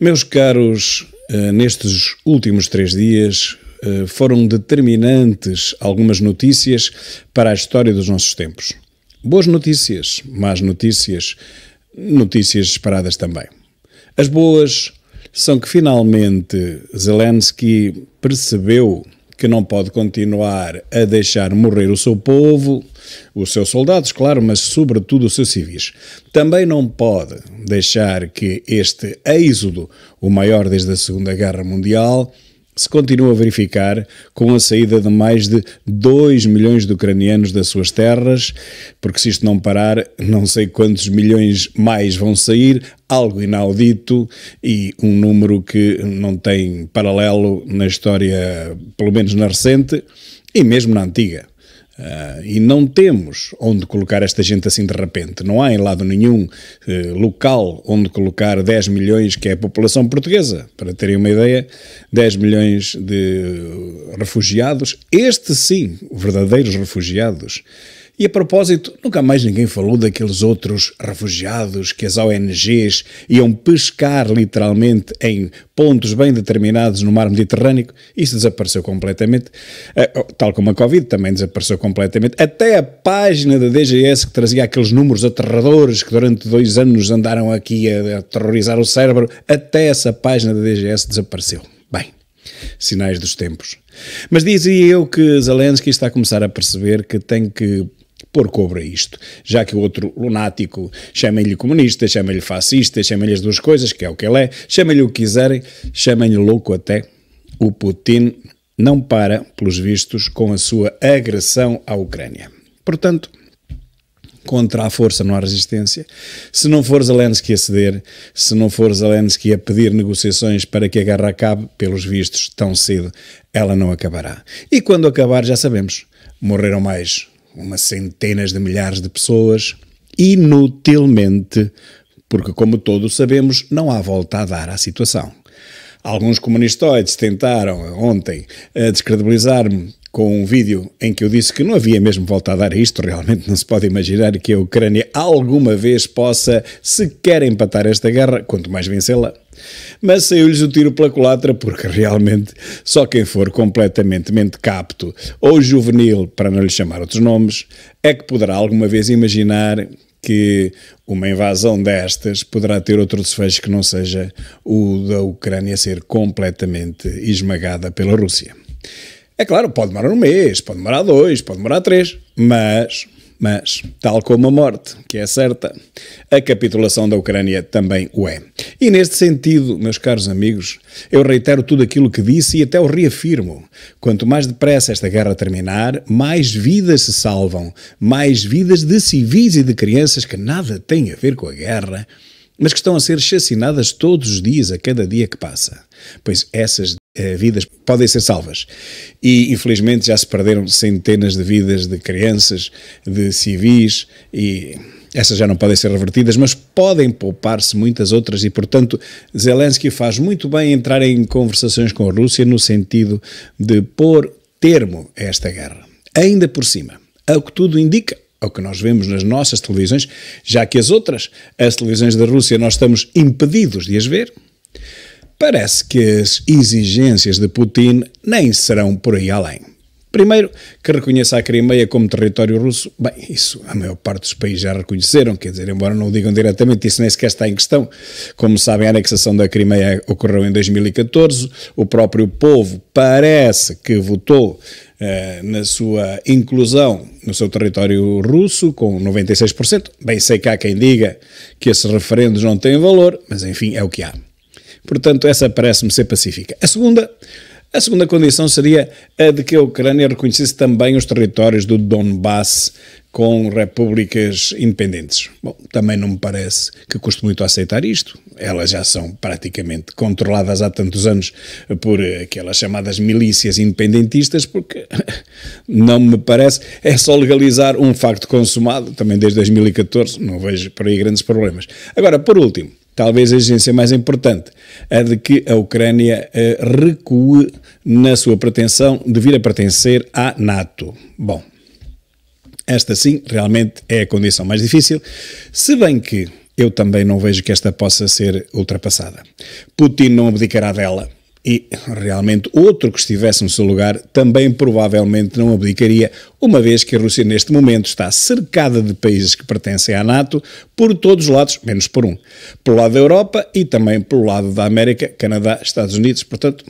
Meus caros, eh, nestes últimos três dias eh, foram determinantes algumas notícias para a história dos nossos tempos. Boas notícias, más notícias, notícias esperadas também. As boas são que finalmente Zelensky percebeu que não pode continuar a deixar morrer o seu povo os seus soldados, claro, mas sobretudo os seus civis. Também não pode deixar que este êxodo, o maior desde a Segunda Guerra Mundial, se continue a verificar com a saída de mais de 2 milhões de ucranianos das suas terras, porque se isto não parar, não sei quantos milhões mais vão sair, algo inaudito e um número que não tem paralelo na história, pelo menos na recente e mesmo na antiga. Uh, e não temos onde colocar esta gente assim de repente. Não há em lado nenhum uh, local onde colocar 10 milhões, que é a população portuguesa. Para terem uma ideia, 10 milhões de refugiados, este sim, verdadeiros refugiados, e a propósito, nunca mais ninguém falou daqueles outros refugiados que as ONGs iam pescar literalmente em pontos bem determinados no mar Mediterrâneo. Isso desapareceu completamente, eh, oh, tal como a Covid também desapareceu completamente. Até a página da DGS que trazia aqueles números aterradores que durante dois anos andaram aqui a aterrorizar o cérebro, até essa página da DGS desapareceu. Bem, sinais dos tempos. Mas dizia eu que Zelensky está a começar a perceber que tem que pôr cobre a isto, já que o outro lunático, chamem-lhe comunista, chamem-lhe fascista, chamem-lhe as duas coisas, que é o que ele é, chamem-lhe o que quiserem, chamem-lhe louco até, o Putin não para, pelos vistos, com a sua agressão à Ucrânia. Portanto, contra a força não há resistência. Se não for Zelensky a ceder, se não for Zelensky a pedir negociações para que a guerra acabe, pelos vistos, tão cedo, ela não acabará. E quando acabar, já sabemos, morreram mais umas centenas de milhares de pessoas, inutilmente, porque, como todos sabemos, não há volta a dar à situação. Alguns comunistoides tentaram ontem eh, descredibilizar-me com um vídeo em que eu disse que não havia mesmo volta a dar a isto, realmente não se pode imaginar que a Ucrânia alguma vez possa sequer empatar esta guerra, quanto mais vencê-la. Mas saiu-lhes o tiro pela culatra, porque realmente só quem for completamente mente capto ou juvenil, para não lhe chamar outros nomes, é que poderá alguma vez imaginar que uma invasão destas poderá ter outro desfecho que não seja o da Ucrânia ser completamente esmagada pela Rússia. É claro, pode demorar um mês, pode demorar dois, pode demorar três, mas, mas, tal como a morte, que é certa, a capitulação da Ucrânia também o é. E neste sentido, meus caros amigos, eu reitero tudo aquilo que disse e até o reafirmo. Quanto mais depressa esta guerra terminar, mais vidas se salvam, mais vidas de civis e de crianças que nada têm a ver com a guerra, mas que estão a ser chacinadas todos os dias, a cada dia que passa. Pois essas eh, vidas podem ser salvas. E infelizmente já se perderam centenas de vidas de crianças, de civis e essas já não podem ser revertidas, mas podem poupar-se muitas outras e, portanto, Zelensky faz muito bem entrar em conversações com a Rússia no sentido de pôr termo a esta guerra. Ainda por cima, ao que tudo indica, ao que nós vemos nas nossas televisões, já que as outras, as televisões da Rússia, nós estamos impedidos de as ver, parece que as exigências de Putin nem serão por aí além. Primeiro, que reconheça a Crimeia como território russo. Bem, isso a maior parte dos países já reconheceram, quer dizer, embora não o digam diretamente, isso nem sequer está em questão. Como sabem, a anexação da Crimeia ocorreu em 2014. O próprio povo parece que votou eh, na sua inclusão no seu território russo, com 96%. Bem, sei que há quem diga que esses referendos não têm valor, mas enfim, é o que há. Portanto, essa parece-me ser pacífica. A segunda, a segunda condição seria a de que a Ucrânia reconhecesse também os territórios do Donbass com repúblicas independentes. Bom, também não me parece que custe muito aceitar isto. Elas já são praticamente controladas há tantos anos por aquelas chamadas milícias independentistas, porque não me parece. É só legalizar um facto consumado, também desde 2014, não vejo por aí grandes problemas. Agora, por último, talvez a exigência mais importante, a de que a Ucrânia eh, recue na sua pretensão de vir a pertencer à NATO. Bom, esta sim, realmente é a condição mais difícil, se bem que eu também não vejo que esta possa ser ultrapassada. Putin não abdicará dela e realmente outro que estivesse no seu lugar também provavelmente não abdicaria, uma vez que a Rússia neste momento está cercada de países que pertencem à NATO por todos os lados, menos por um. Pelo lado da Europa e também pelo lado da América, Canadá, Estados Unidos, portanto,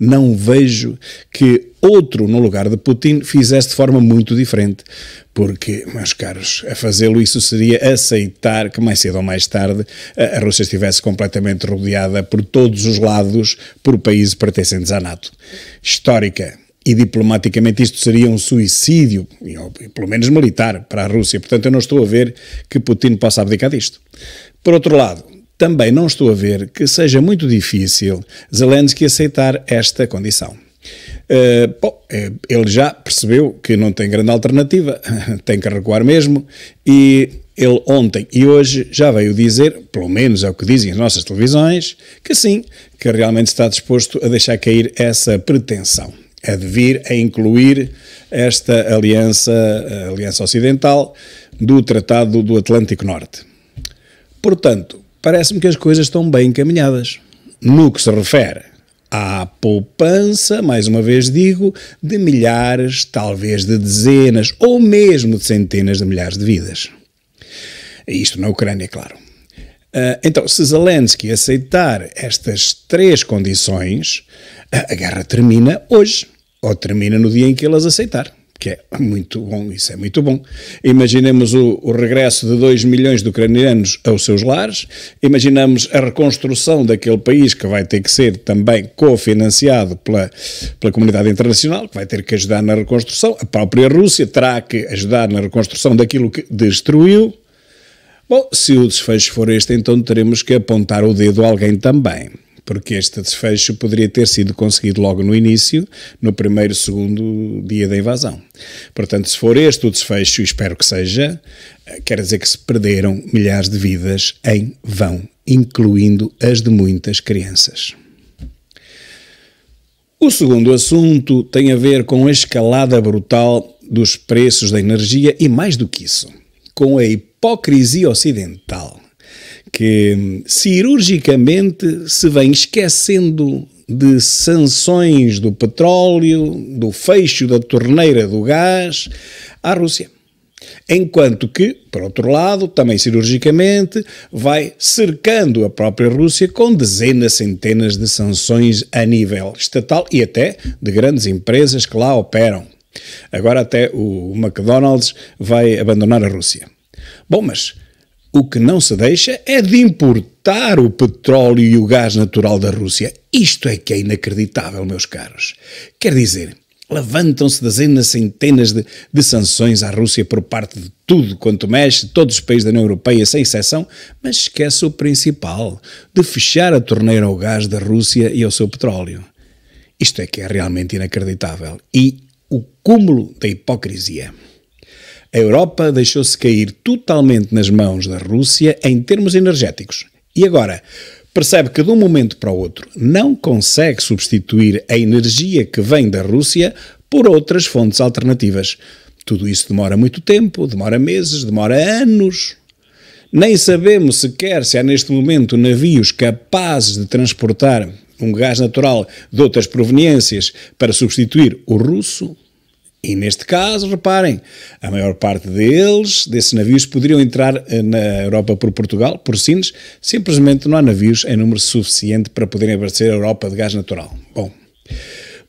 não vejo que outro no lugar de Putin fizesse de forma muito diferente. Porque, meus caros, a fazê-lo isso seria aceitar que mais cedo ou mais tarde a Rússia estivesse completamente rodeada por todos os lados por países pertencentes à NATO. Histórica e diplomaticamente isto seria um suicídio, pelo menos militar, para a Rússia. Portanto, eu não estou a ver que Putin possa abdicar disto. Por outro lado, também não estou a ver que seja muito difícil Zelensky aceitar esta condição. Uh, bom, eh, ele já percebeu que não tem grande alternativa, tem que recuar mesmo, e ele ontem e hoje já veio dizer, pelo menos é o que dizem as nossas televisões, que sim, que realmente está disposto a deixar cair essa pretensão a de vir a incluir esta aliança, eh, aliança ocidental do Tratado do Atlântico Norte. Portanto, parece-me que as coisas estão bem encaminhadas. No que se refere à poupança, mais uma vez digo, de milhares, talvez de dezenas ou mesmo de centenas de milhares de vidas. Isto na Ucrânia, claro. Ah, então, se Zelensky aceitar estas três condições, a guerra termina hoje, ou termina no dia em que elas aceitar que é muito bom, isso é muito bom. Imaginemos o, o, regresso de 2 milhões de ucranianos aos seus lares, imaginamos a reconstrução daquele país que vai ter que ser também cofinanciado pela, pela comunidade internacional, que vai ter que ajudar na reconstrução, a própria Rússia terá que ajudar na reconstrução daquilo que destruiu. Bom, se o desfecho for este, então teremos que apontar o dedo a alguém também porque este desfecho poderia ter sido conseguido logo no início, no primeiro, segundo dia da invasão. Portanto, se for este o desfecho, espero que seja, eh, quer dizer que se perderam milhares de vidas em vão, incluindo as de muitas crianças. O segundo assunto tem a ver com a escalada brutal dos preços da energia e, mais do que isso, com a hipocrisia ocidental que cirurgicamente se vem esquecendo de sanções do petróleo, do fecho da torneira do gás à Rússia. Enquanto que, por outro lado, também cirurgicamente, vai cercando a própria Rússia com dezenas, centenas de sanções a nível estatal e até de grandes empresas que lá operam. Agora até o McDonald's vai abandonar a Rússia. Bom, mas o que não se deixa é de importar o petróleo e o gás natural da Rússia. Isto é que é inacreditável, meus caros. Quer dizer, levantam-se dezenas, centenas de, de, sanções à Rússia por parte de tudo quanto mexe, todos os países da União Europeia, sem exceção, mas esquece o principal, de fechar a torneira ao gás da Rússia e ao seu petróleo. Isto é que é realmente inacreditável. E o cúmulo da hipocrisia. A Europa deixou-se cair totalmente nas mãos da Rússia em termos energéticos. E agora? Percebe que de um momento para o outro não consegue substituir a energia que vem da Rússia por outras fontes alternativas. Tudo isso demora muito tempo, demora meses, demora anos. Nem sabemos sequer se há neste momento navios capazes de transportar um gás natural de outras proveniências para substituir o russo. E neste caso, reparem, a maior parte deles, desses navios, poderiam entrar eh, na Europa por Portugal, por Sines, simplesmente não há navios em número suficiente para poderem abastecer a Europa de gás natural. Bom,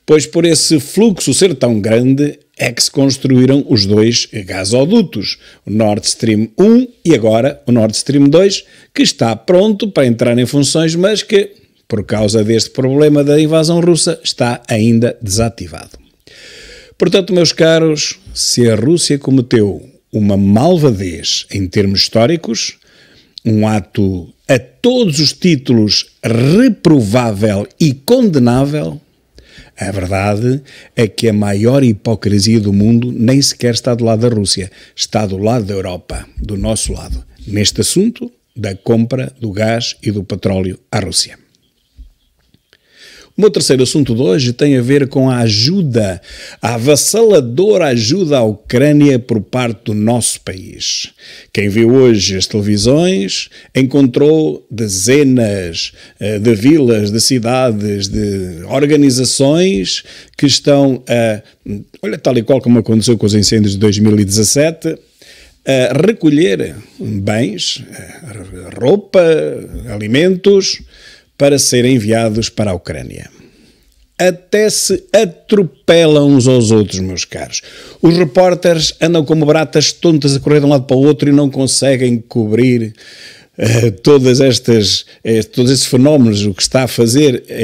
pois por esse fluxo ser tão grande é que se construíram os dois gasodutos, o Nord Stream 1 e agora o Nord Stream 2, que está pronto para entrar em funções, mas que, por causa deste problema da invasão russa, está ainda desativado. Portanto, meus caros, se a Rússia cometeu uma malvadez em termos históricos, um ato a todos os títulos reprovável e condenável, a verdade é que a maior hipocrisia do mundo nem sequer está do lado da Rússia, está do lado da Europa, do nosso lado, neste assunto da compra do gás e do petróleo à Rússia. O meu terceiro assunto de hoje tem a ver com a ajuda, a avassaladora ajuda à Ucrânia por parte do nosso país. Quem viu hoje as televisões encontrou dezenas eh, de vilas, de cidades, de organizações que estão a. Olha, tal e qual como aconteceu com os incêndios de 2017 a recolher bens, eh, roupa, alimentos, para serem enviados para a Ucrânia. Até se atropelam uns aos outros, meus caros. Os repórteres andam como baratas tontas a correr de um lado para o outro e não conseguem cobrir eh, todas estas, eh, todos esses fenómenos, o que está a fazer é,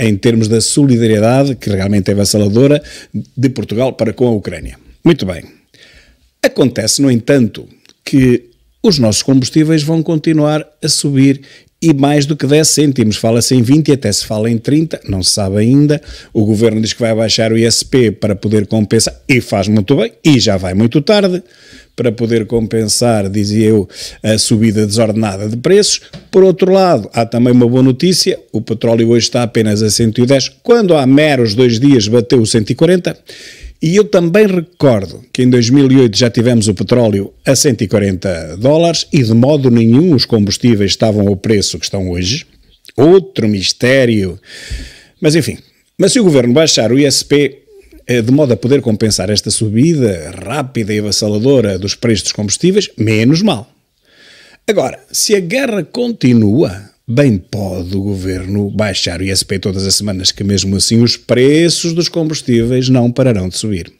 é, é, em termos da solidariedade, que realmente é vassaladora, de Portugal para com a Ucrânia. Muito bem. Acontece, no entanto, que os nossos combustíveis vão continuar a subir e mais do que 10 cêntimos. Fala-se em 20 e até se fala em 30, não se sabe ainda. O governo diz que vai baixar o ISP para poder compensar, e faz muito bem, e já vai muito tarde, para poder compensar, dizia eu, a subida desordenada de preços. Por outro lado, há também uma boa notícia: o petróleo hoje está apenas a 110, quando há meros dois dias bateu o 140 e eu também recordo que em 2008 já tivemos o petróleo a 140 dólares e de modo nenhum os combustíveis estavam ao preço que estão hoje. Outro mistério. Mas enfim, mas se o governo baixar o ISP eh, de modo a poder compensar esta subida rápida e avassaladora dos preços dos combustíveis, menos mal. Agora, se a guerra continua, Bem pode o governo baixar o ISP todas as semanas, que mesmo assim os preços dos combustíveis não pararão de subir.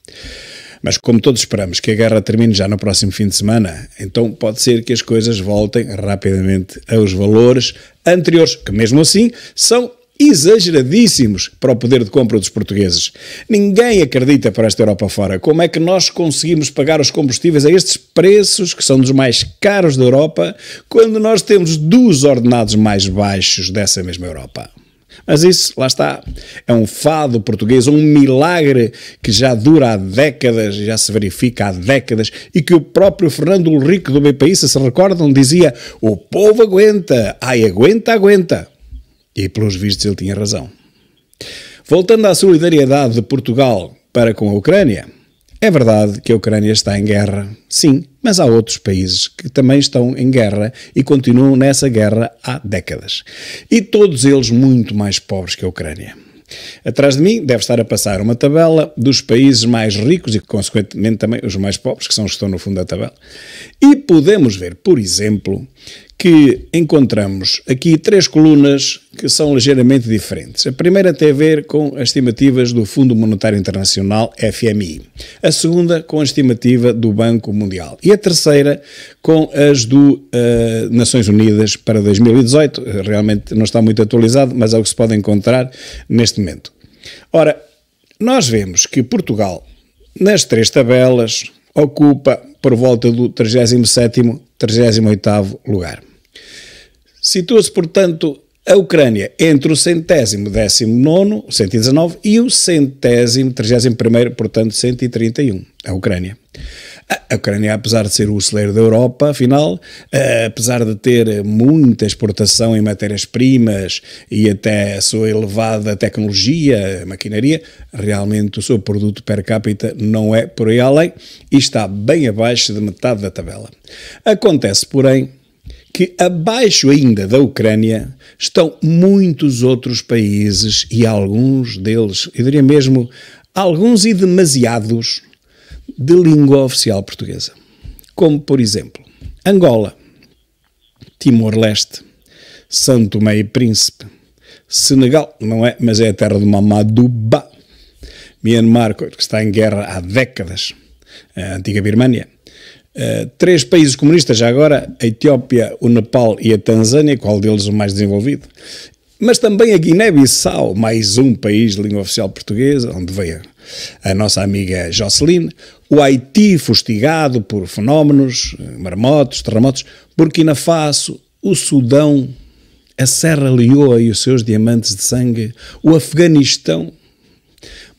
Mas como todos esperamos que a guerra termine já no próximo fim de semana, então pode ser que as coisas voltem rapidamente aos valores anteriores, que mesmo assim são exageradíssimos para o poder de compra dos portugueses. Ninguém acredita para esta Europa fora. Como é que nós conseguimos pagar os combustíveis a estes preços, que são dos mais caros da Europa, quando nós temos dos ordenados mais baixos dessa mesma Europa? Mas isso, lá está, é um fado português, um milagre que já dura há décadas, já se verifica há décadas e que o próprio Fernando Henrique do BPI, se se recordam, dizia: o povo aguenta, ai aguenta, aguenta. E pelos vistos ele tinha razão. Voltando à solidariedade de Portugal para com a Ucrânia, é verdade que a Ucrânia está em guerra, sim, mas há outros países que também estão em guerra e continuam nessa guerra há décadas. E todos eles muito mais pobres que a Ucrânia. Atrás de mim deve estar a passar uma tabela dos países mais ricos e, consequentemente, também os mais pobres, que são os que estão no fundo da tabela. E podemos ver, por exemplo, que encontramos aqui três colunas que são ligeiramente diferentes. A primeira tem a ver com as estimativas do Fundo Monetário Internacional, FMI. A segunda com a estimativa do Banco Mundial. E a terceira com as do uh, Nações Unidas para 2018. Realmente não está muito atualizado, mas é o que se pode encontrar neste momento. Ora, nós vemos que Portugal, nas três tabelas, ocupa por volta do 37º, 38º lugar. Situa-se, portanto, a Ucrânia entre o centésimo décimo nono, 119, e o centésimo 31 primeiro, portanto 131, a Ucrânia. A Ucrânia, apesar de ser o celeiro da Europa, afinal, eh, apesar de ter muita exportação em matérias-primas e até a sua elevada tecnologia, maquinaria, realmente o seu produto per capita não é por aí além e está bem abaixo de metade da tabela. Acontece, porém, que abaixo ainda da Ucrânia estão muitos outros países e alguns deles, eu diria mesmo, alguns e demasiados, de língua oficial portuguesa, como, por exemplo, Angola, Timor-Leste, Santo Tomé e Príncipe, Senegal, não é, mas é a terra do Mamaduba, Myanmar, que está em guerra há décadas, a antiga Birmânia, Uh, eh, três países comunistas já agora, a Etiópia, o Nepal e a Tanzânia, qual deles o mais desenvolvido, mas também a Guiné-Bissau, mais um país de língua oficial portuguesa, onde veio a nossa amiga Jocelyn, o Haiti fustigado por fenómenos, eh, marmotos, terremotos, Burkina Faso, o Sudão, a Serra Leoa e os seus diamantes de sangue, o Afeganistão,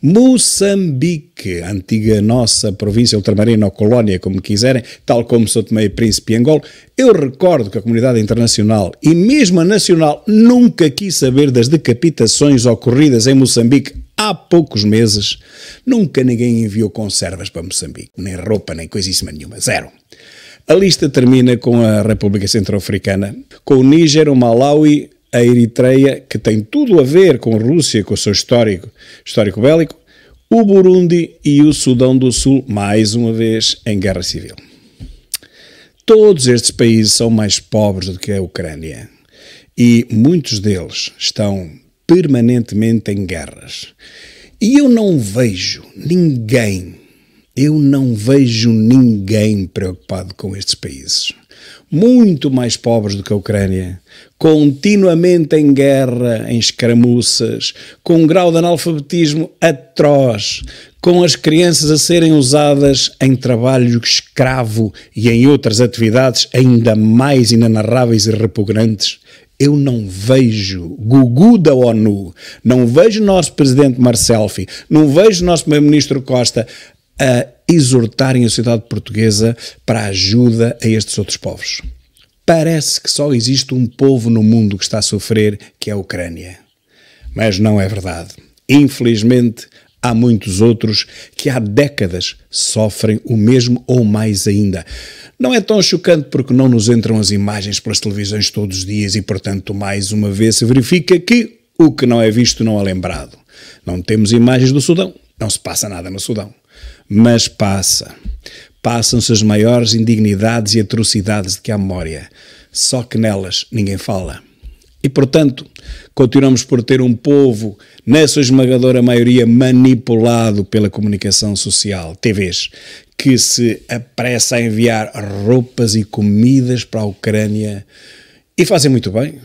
Moçambique, antiga nossa província ultramarina ou colónia, como quiserem, tal como São Príncipe e Angola, eu recordo que a comunidade internacional e mesmo a nacional nunca quis saber das decapitações ocorridas em Moçambique há poucos meses, nunca ninguém enviou conservas para Moçambique, nem roupa, nem coisíssima nenhuma, zero. A lista termina com a República Centro-Africana, com o Níger, o Malawi, a Eritreia, que tem tudo a ver com a Rússia, com o seu histórico, histórico bélico, o Burundi e o Sudão do Sul, mais uma vez em guerra civil. Todos estes países são mais pobres do que a Ucrânia e muitos deles estão permanentemente em guerras. E eu não vejo ninguém, eu não vejo ninguém preocupado com estes países. Muito mais pobres do que a Ucrânia, continuamente em guerra, em escaramuças, com um grau de analfabetismo atroz, com as crianças a serem usadas em trabalho escravo e em outras atividades ainda mais inenarráveis e repugnantes eu não vejo Gugu da ONU, não vejo nosso presidente Marcelfi, não vejo nosso primeiro-ministro Costa a exortarem a sociedade portuguesa para ajuda a estes outros povos. Parece que só existe um povo no mundo que está a sofrer, que é a Ucrânia. Mas não é verdade. Infelizmente, há muitos outros que há décadas sofrem o mesmo ou mais ainda. Não é tão chocante porque não nos entram as imagens pelas televisões todos os dias e, portanto, mais uma vez se verifica que o que não é visto não é lembrado. Não temos imagens do Sudão, não se passa nada no Sudão. Mas passa. Passam-se as maiores indignidades e atrocidades de que há memória. Só que nelas ninguém fala. E, portanto, continuamos por ter um povo, na sua esmagadora maioria, manipulado pela comunicação social, TVs, que se apressa a enviar roupas e comidas para a Ucrânia. E fazem muito bem,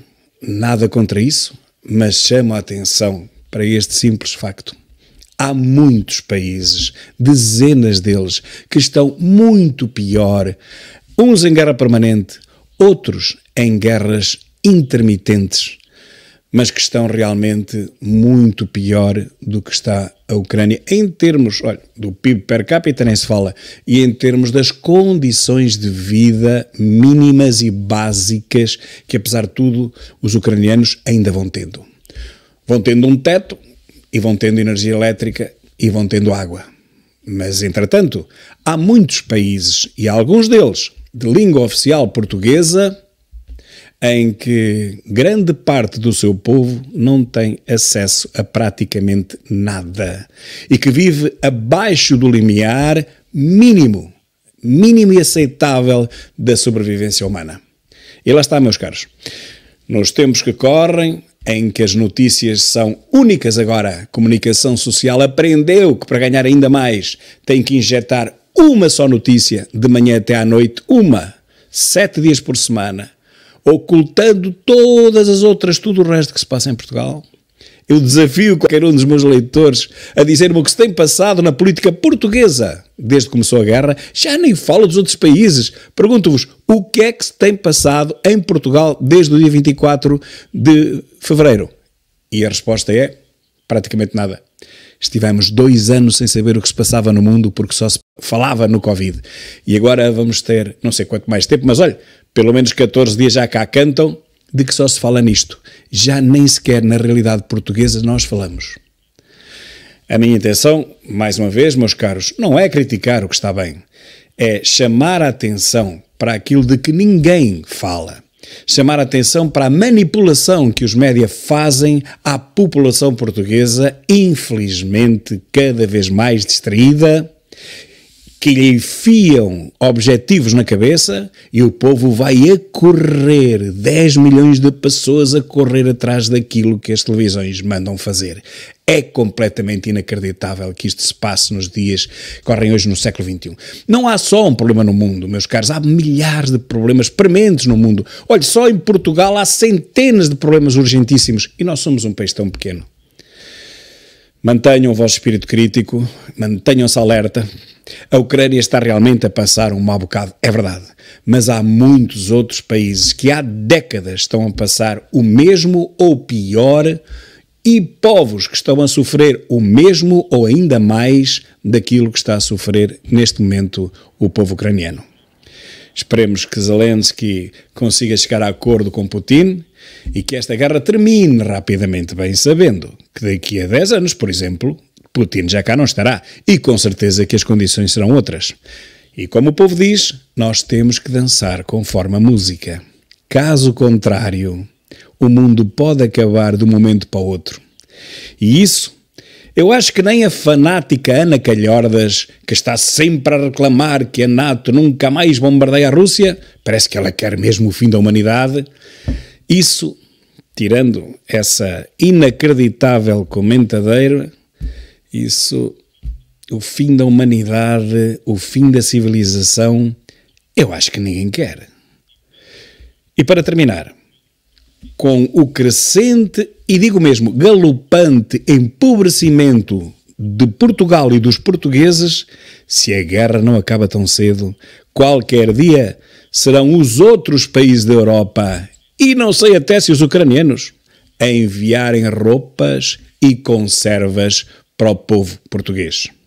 nada contra isso, mas chamo a atenção para este simples facto. Há muitos países, dezenas deles, que estão muito pior, uns em guerra permanente, outros em guerras intermitentes, mas que estão realmente muito pior do que está a Ucrânia em termos olha, do PIB per capita, nem se fala, e em termos das condições de vida mínimas e básicas que, apesar de tudo, os ucranianos ainda vão tendo. Vão tendo um teto, e vão tendo energia elétrica, e vão tendo água. Mas, entretanto, há muitos países, e alguns deles de língua oficial portuguesa, em que grande parte do seu povo não tem acesso a praticamente nada e que vive abaixo do limiar mínimo, mínimo e aceitável da sobrevivência humana. E lá está, meus caros. Nos tempos que correm, em que as notícias são únicas agora, a comunicação social aprendeu que para ganhar ainda mais tem que injetar uma só notícia, de manhã até à noite, uma, sete dias por semana ocultando todas as outras, tudo o resto que se passa em Portugal. Eu desafio qualquer um dos meus leitores a dizer-me o que se tem passado na política portuguesa desde que começou a guerra. Já nem falo dos outros países. Pergunto-vos o que é que se tem passado em Portugal desde o dia 24 de fevereiro. E a resposta é praticamente nada. Estivemos dois anos sem saber o que se passava no mundo porque só se falava no Covid. E agora vamos ter não sei quanto mais tempo, mas olha, pelo menos 14 dias já cá cantam de que só se fala nisto. Já nem sequer na realidade portuguesa nós falamos. A minha intenção, mais uma vez, meus caros, não é criticar o que está bem, é chamar a atenção para aquilo de que ninguém fala chamar a atenção para a manipulação que os média fazem à população portuguesa, infelizmente cada vez mais distraída, que lhe enfiam objetivos na cabeça e o povo vai a correr, 10 milhões de pessoas a correr atrás daquilo que as televisões mandam fazer. É completamente inacreditável que isto se passe nos dias que correm hoje no século XXI. Não há só um problema no mundo, meus caros, há milhares de problemas prementes no mundo. Olhe, só em Portugal há centenas de problemas urgentíssimos e nós somos um país tão pequeno. Mantenham o vosso espírito crítico, mantenham-se alerta. A Ucrânia está realmente a passar um mau bocado, é verdade, mas há muitos outros países que há décadas estão a passar o mesmo ou pior e povos que estão a sofrer o mesmo ou ainda mais daquilo que está a sofrer neste momento o povo ucraniano. Esperemos que Zelensky consiga chegar a acordo com Putin e que esta guerra termine rapidamente, bem sabendo que daqui a 10 anos, por exemplo, Putin já cá não estará e com certeza que as condições serão outras. E como o povo diz, nós temos que dançar conforme a música. Caso contrário, o mundo pode acabar de um momento para o outro. E isso eu acho que nem a fanática Ana Calhordas, que está sempre a reclamar que a NATO nunca mais bombardeia a Rússia, parece que ela quer mesmo o fim da humanidade. Isso, tirando essa inacreditável comentadeira, isso, o fim da humanidade, o fim da civilização, eu acho que ninguém quer. E para terminar, com o crescente e digo mesmo galopante empobrecimento de Portugal e dos portugueses, se a guerra não acaba tão cedo, qualquer dia serão os outros países da Europa, e não sei até se os ucranianos, a enviarem roupas e conservas para o povo português.